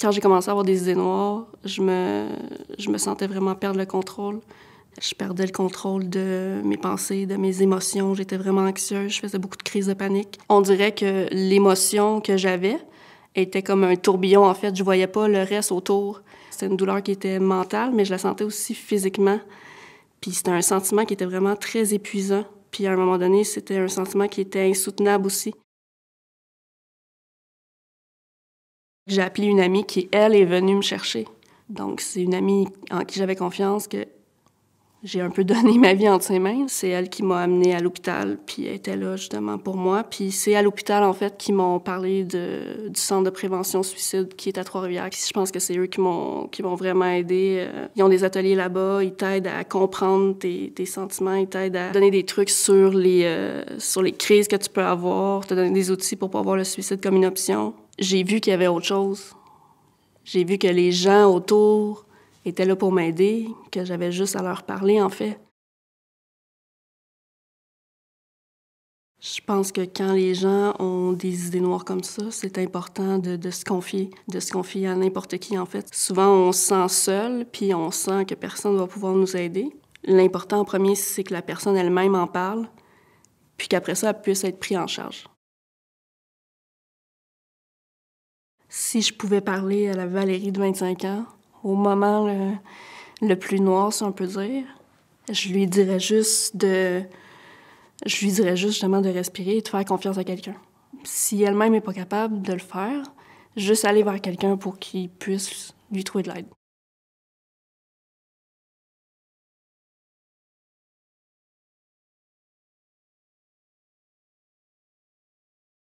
quand j'ai commencé à avoir des idées noires, je me, je me sentais vraiment perdre le contrôle. Je perdais le contrôle de mes pensées, de mes émotions. J'étais vraiment anxieuse. Je faisais beaucoup de crises de panique. On dirait que l'émotion que j'avais était comme un tourbillon, en fait. Je voyais pas le reste autour. C'était une douleur qui était mentale, mais je la sentais aussi physiquement. Puis c'était un sentiment qui était vraiment très épuisant. Puis à un moment donné, c'était un sentiment qui était insoutenable aussi. J'ai appelé une amie qui, elle, est venue me chercher. Donc, c'est une amie en qui j'avais confiance que j'ai un peu donné ma vie entre ses mains. C'est elle qui m'a amenée à l'hôpital, puis elle était là justement pour moi. Puis c'est à l'hôpital, en fait, qu'ils m'ont parlé du centre de prévention suicide qui est à Trois-Rivières. Je pense que c'est eux qui m'ont, qui vraiment aidé. Euh, ils ont des ateliers là-bas, ils t'aident à comprendre tes, sentiments, ils t'aident à donner des trucs sur les, euh, sur les crises que tu peux avoir, te donner des outils pour pas voir le suicide comme une option j'ai vu qu'il y avait autre chose. J'ai vu que les gens autour étaient là pour m'aider, que j'avais juste à leur parler, en fait. Je pense que quand les gens ont des idées noires comme ça, c'est important de, se confier, de se confier à n'importe qui en fait. Souvent, on se sent seul, puis on sent que personne ne va pouvoir nous aider. L'important en premier, c'est que la personne elle-même en parle, puis qu'après ça, elle puisse être prise en charge. si je pouvais parler à la Valérie de 25 ans, au moment le, plus noir, si on peut dire, je lui dirais juste de. Je lui dirais juste justement de respirer et de faire confiance à quelqu'un. Si elle-même n'est pas capable de le faire, juste aller voir quelqu'un pour qu'il puisse lui trouver de l'aide.